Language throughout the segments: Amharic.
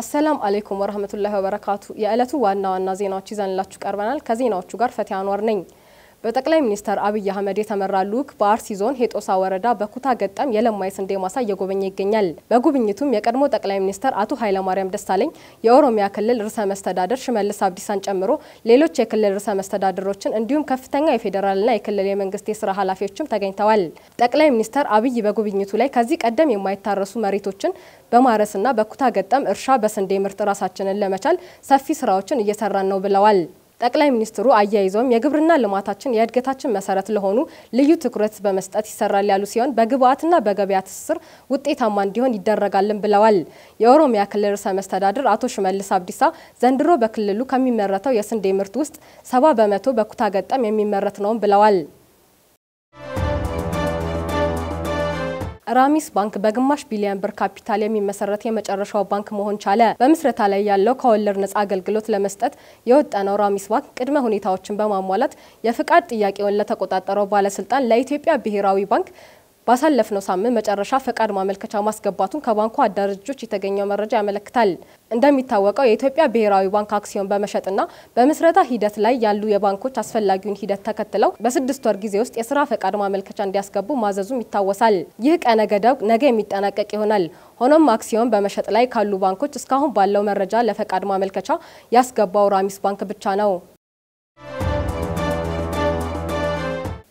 አሰላም አሌይኩም ወረህመቱላሂ ወበረካቱ። የዕለቱ ዋና ዋና ዜናዎች ይዘንላችሁ ቀርበናል። ከዜናዎቹ ጋር ፈቲያ አንዋር ነኝ። በጠቅላይ ሚኒስትር አብይ አህመድ የተመራ ልዑክ በአርሲ ዞን ሄጦሳ ወረዳ በኩታ ገጠም የለማ ስንዴ ማሳ እየጎበኘ ይገኛል። በጉብኝቱም የቀድሞ ጠቅላይ ሚኒስትር አቶ ኃይለማርያም ደሳለኝ የኦሮሚያ ክልል ርዕሰ መስተዳደር ሽመልስ አብዲሳን ጨምሮ ሌሎች የክልል ርዕሰ መስተዳደሮችን እንዲሁም ከፍተኛ የፌዴራልና የክልል የመንግስት የስራ ኃላፊዎችም ተገኝተዋል። ጠቅላይ ሚኒስትር አብይ በጉብኝቱ ላይ ከዚህ ቀደም የማይታረሱ መሬቶችን በማረስና በኩታ ገጠም እርሻ በስንዴ ምርት ራሳችንን ለመቻል ሰፊ ስራዎችን እየሰራን ነው ብለዋል። ጠቅላይ ሚኒስትሩ አያይዘውም የግብርና ልማታችን የእድገታችን መሰረት ለሆኑ ልዩ ትኩረት በመስጠት ይሰራል ያሉ ሲሆን በግብአትና በገበያ ትስስር ውጤታማ እንዲሆን ይደረጋልን ብለዋል። የኦሮሚያ ክልል ርዕሰ መስተዳድር አቶ ሽመልስ አብዲሳ ዘንድሮ በክልሉ ከሚመረተው የስንዴ ምርት ውስጥ ሰባ በመቶ በኩታ ገጠም የሚመረት ነውም ብለዋል። ራሚስ ባንክ በግማሽ ቢሊዮን ብር ካፒታል የሚመሰረት የመጨረሻው ባንክ መሆን ቻለ። በምስረታ ላይ ያለው ከወለድ ነጻ አገልግሎት ለመስጠት የወጠነው ራሚስ ባንክ ቅድመ ሁኔታዎችን በማሟላት የፍቃድ ጥያቄውን ለተቆጣጠረው ባለስልጣን ለኢትዮጵያ ብሔራዊ ባንክ ባሳለፍነው ሳምንት መጨረሻ ፈቃድ ማመልከቻ ማስገባቱን ከባንኩ አደራጆች የተገኘው መረጃ ያመለክታል። እንደሚታወቀው የኢትዮጵያ ብሔራዊ ባንክ አክሲዮን በመሸጥና በምስረታ ሂደት ላይ ያሉ የባንኮች አስፈላጊውን ሂደት ተከትለው በስድስት ወር ጊዜ ውስጥ የስራ ፈቃድ ማመልከቻ እንዲያስገቡ ማዘዙም ይታወሳል። ይህ ቀነ ገደብ ነገ የሚጠናቀቅ ይሆናል። ሆኖም አክሲዮን በመሸጥ ላይ ካሉ ባንኮች እስካሁን ባለው መረጃ ለፈቃድ ማመልከቻ ያስገባው ራሚስ ባንክ ብቻ ነው።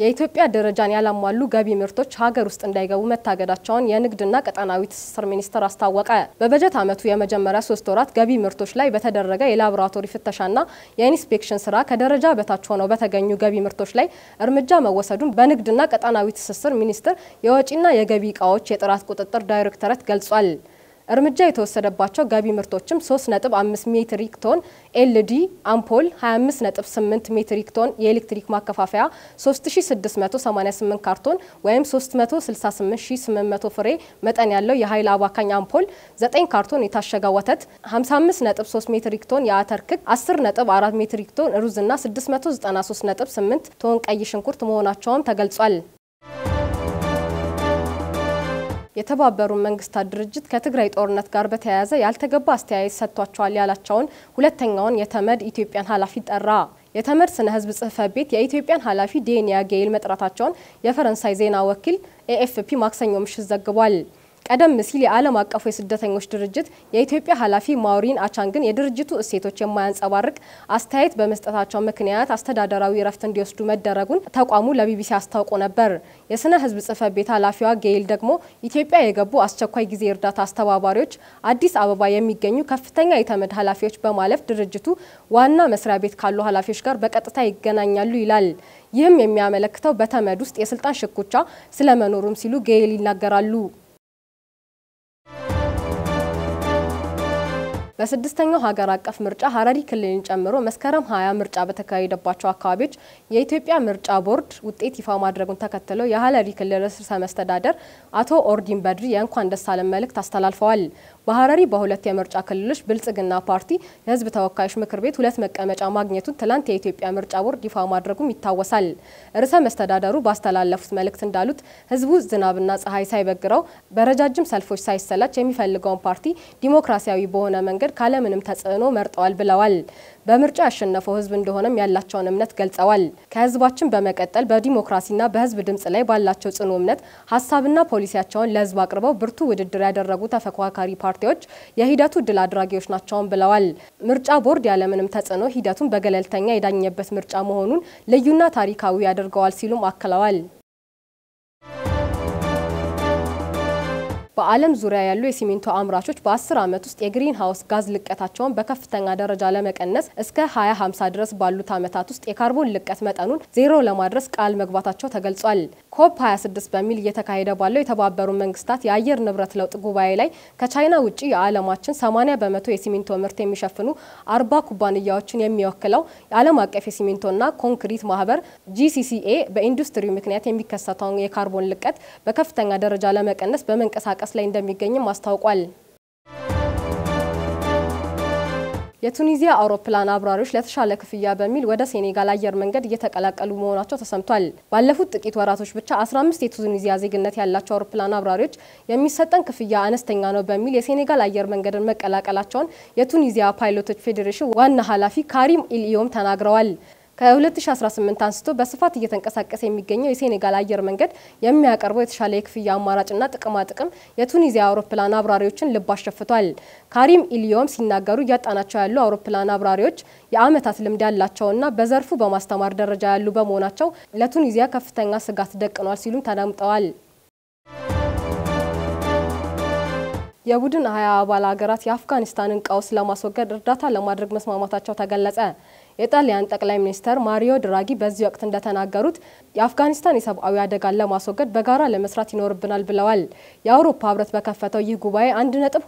የኢትዮጵያ ደረጃን ያላሟሉ ገቢ ምርቶች ሀገር ውስጥ እንዳይገቡ መታገዳቸውን የንግድና ቀጠናዊ ትስስር ሚኒስቴር አስታወቀ። በበጀት ዓመቱ የመጀመሪያ ሶስት ወራት ገቢ ምርቶች ላይ በተደረገ የላቦራቶሪ ፍተሻና የኢንስፔክሽን ስራ ከደረጃ በታች ሆነው በተገኙ ገቢ ምርቶች ላይ እርምጃ መወሰዱን በንግድና ቀጠናዊ ትስስር ሚኒስቴር የወጪና የገቢ እቃዎች የጥራት ቁጥጥር ዳይሬክተረት ገልጿል። እርምጃ የተወሰደባቸው ገቢ ምርቶችም 3.5 ሜትሪክ ቶን ኤልዲ አምፖል፣ 25.8 ሜትሪክ ቶን የኤሌክትሪክ ማከፋፈያ፣ 3688 ካርቶን ወይም 368800 ፍሬ መጠን ያለው የኃይል አባካኝ አምፖል፣ 9 ካርቶን የታሸገ ወተት፣ 55.3 ሜትሪክ ቶን የአተር ክክ፣ 10.4 ሜትሪክ ቶን ሩዝና 693.8 ቶን ቀይ ሽንኩርት መሆናቸውም ተገልጿል። የተባበሩ መንግስታት ድርጅት ከትግራይ ጦርነት ጋር በተያያዘ ያልተገባ አስተያየት ሰጥቷቸዋል ያላቸውን ሁለተኛውን የተመድ ኢትዮጵያን ኃላፊ ጠራ። የተመድ ስነ ህዝብ ጽህፈት ቤት የኢትዮጵያን ኃላፊ ዴኒያ ጌይል መጥራታቸውን የፈረንሳይ ዜና ወኪል ኤኤፍፒ ማክሰኞ ምሽት ዘግቧል። ቀደም ሲል የዓለም አቀፉ የስደተኞች ድርጅት የኢትዮጵያ ኃላፊ ማውሪን አቻንግን የድርጅቱ እሴቶች የማያንጸባርቅ አስተያየት በመስጠታቸው ምክንያት አስተዳደራዊ እረፍት እንዲወስዱ መደረጉን ተቋሙ ለቢቢሲ አስታውቆ ነበር። የስነ ህዝብ ጽህፈት ቤት ኃላፊዋ ጌይል ደግሞ ኢትዮጵያ የገቡ አስቸኳይ ጊዜ እርዳታ አስተባባሪዎች አዲስ አበባ የሚገኙ ከፍተኛ የተመድ ኃላፊዎች በማለፍ ድርጅቱ ዋና መስሪያ ቤት ካሉ ኃላፊዎች ጋር በቀጥታ ይገናኛሉ ይላል። ይህም የሚያመለክተው በተመድ ውስጥ የስልጣን ሽኩቻ ስለመኖሩም ሲሉ ጌይል ይናገራሉ። በስድስተኛው ሀገር አቀፍ ምርጫ ሀረሪ ክልልን ጨምሮ መስከረም ሀያ ምርጫ በተካሄደባቸው አካባቢዎች የኢትዮጵያ ምርጫ ቦርድ ውጤት ይፋ ማድረጉን ተከትለው የሀረሪ ክልል ርዕሰ መስተዳደር አቶ ኦርዲን በድሪ የእንኳን ደስ አለን መልእክት አስተላልፈዋል። በሀረሪ በሁለት የምርጫ ክልሎች ብልጽግና ፓርቲ የህዝብ ተወካዮች ምክር ቤት ሁለት መቀመጫ ማግኘቱን ትላንት የኢትዮጵያ ምርጫ ቦርድ ይፋ ማድረጉም ይታወሳል። ርዕሰ መስተዳደሩ ባስተላለፉት መልእክት እንዳሉት ህዝቡ ዝናብና ፀሐይ ሳይበግረው በረጃጅም ሰልፎች ሳይሰላች የሚፈልገውን ፓርቲ ዲሞክራሲያዊ በሆነ መንገድ ካለምንም ተጽዕኖ መርጠዋል ብለዋል። በምርጫ ያሸነፈው ህዝብ እንደሆነም ያላቸውን እምነት ገልጸዋል። ከህዝባችን በመቀጠል በዲሞክራሲና በህዝብ ድምፅ ላይ ባላቸው ጽኑ እምነት ሀሳብና ፖሊሲያቸውን ለህዝብ አቅርበው ብርቱ ውድድር ያደረጉ ተፎካካሪ ፓርቲዎች የሂደቱ ድል አድራጊዎች ናቸውን ብለዋል። ምርጫ ቦርድ ያለምንም ተጽዕኖ ሂደቱን በገለልተኛ የዳኘበት ምርጫ መሆኑን ልዩና ታሪካዊ ያደርገዋል ሲሉም አክለዋል። በዓለም ዙሪያ ያሉ የሲሚንቶ አምራቾች በ10 ዓመት ውስጥ የግሪን ሀውስ ጋዝ ልቀታቸውን በከፍተኛ ደረጃ ለመቀነስ እስከ 2050 ድረስ ባሉት ዓመታት ውስጥ የካርቦን ልቀት መጠኑን ዜሮ ለማድረስ ቃል መግባታቸው ተገልጿል። ኮፕ 26 በሚል እየተካሄደ ባለው የተባበሩ መንግስታት የአየር ንብረት ለውጥ ጉባኤ ላይ ከቻይና ውጭ የዓለማችን 80 በመቶ የሲሚንቶ ምርት የሚሸፍኑ 40 ኩባንያዎችን የሚወክለው የዓለም አቀፍ የሲሚንቶና ኮንክሪት ማህበር ጂሲሲኤ በኢንዱስትሪው ምክንያት የሚከሰተውን የካርቦን ልቀት በከፍተኛ ደረጃ ለመቀነስ በመንቀሳቀስ በመንቀሳቀስ ላይ እንደሚገኝም አስታውቋል። የቱኒዚያ አውሮፕላን አብራሪዎች ለተሻለ ክፍያ በሚል ወደ ሴኔጋል አየር መንገድ እየተቀላቀሉ መሆናቸው ተሰምቷል። ባለፉት ጥቂት ወራቶች ብቻ 15 የቱኒዚያ ዜግነት ያላቸው አውሮፕላን አብራሪዎች የሚሰጠን ክፍያ አነስተኛ ነው በሚል የሴኔጋል አየር መንገድን መቀላቀላቸውን የቱኒዚያ ፓይሎቶች ፌዴሬሽን ዋና ኃላፊ ካሪም ኢልዮም ተናግረዋል። ከ2018 አንስቶ በስፋት እየተንቀሳቀሰ የሚገኘው የሴኔጋል አየር መንገድ የሚያቀርበው የተሻለ የክፍያ አማራጭና ጥቅማ ጥቅም የቱኒዚያ አውሮፕላን አብራሪዎችን ልብ አሸፍቷል። ካሪም ኢሊዮም ሲናገሩ እያጣናቸው ያሉ አውሮፕላን አብራሪዎች የዓመታት ልምድ ያላቸውና በዘርፉ በማስተማር ደረጃ ያሉ በመሆናቸው ለቱኒዚያ ከፍተኛ ስጋት ደቅኗል ሲሉም ተደምጠዋል። የቡድን ሀያ አባል ሀገራት የአፍጋኒስታንን ቀውስ ለማስወገድ እርዳታ ለማድረግ መስማማታቸው ተገለጸ። የጣሊያን ጠቅላይ ሚኒስተር ማሪዮ ድራጊ በዚህ ወቅት እንደተናገሩት የአፍጋኒስታን የሰብአዊ አደጋን ለማስወገድ በጋራ ለመስራት ይኖርብናል ብለዋል። የአውሮፓ ህብረት በከፈተው ይህ ጉባኤ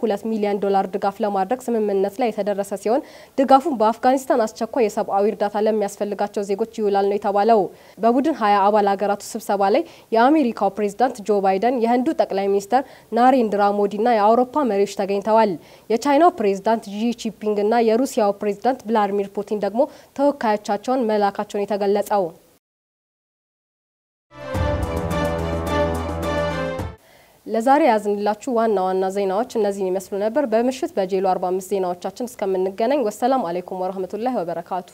ሁለት ሚሊዮን ዶላር ድጋፍ ለማድረግ ስምምነት ላይ የተደረሰ ሲሆን ድጋፉን በአፍጋኒስታን አስቸኳይ የሰብአዊ እርዳታ ለሚያስፈልጋቸው ዜጎች ይውላል ነው የተባለው። በቡድን ሀያ አባል ሀገራቱ ስብሰባ ላይ የአሜሪካው ፕሬዝዳንት ጆ ባይደን፣ የህንዱ ጠቅላይ ሚኒስተር ናሬንድራ ሞዲና የአውሮፓ መሪዎች ተገኝተዋል። የቻይናው ፕሬዝዳንት ዢ ጂንፒንግ እና የሩሲያው ፕሬዝዳንት ቭላዲሚር ፑቲን ደግሞ ተወካዮቻቸውን መላካቸውን የተገለጸው። ለዛሬ ያዝንላችሁ ዋና ዋና ዜናዎች እነዚህን ይመስሉ ነበር። በምሽት በጄሎ 45 ዜናዎቻችን እስከምንገናኝ ወሰላም አሌይኩም ወረህመቱላሂ ወበረካቱ።